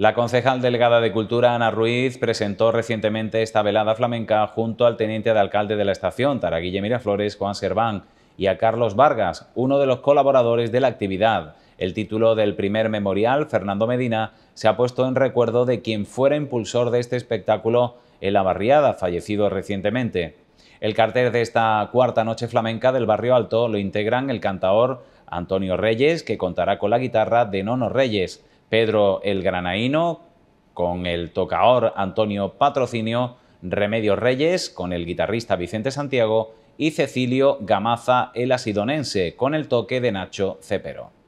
La concejal delegada de Cultura, Ana Ruiz, presentó recientemente esta velada flamenca junto al teniente de alcalde de la estación, Taraguille Miraflores, Juan Serván, y a Carlos Vargas, uno de los colaboradores de la actividad. El título del primer memorial, Fernando Medina, se ha puesto en recuerdo de quien fuera impulsor de este espectáculo en la barriada, fallecido recientemente. El cartel de esta cuarta noche flamenca del Barrio Alto lo integran el cantaor Antonio Reyes, que contará con la guitarra de Nono Reyes, Pedro el Granaíno, con el tocaor Antonio Patrocinio, Remedios Reyes, con el guitarrista Vicente Santiago y Cecilio Gamaza el asidonense, con el toque de Nacho Cepero.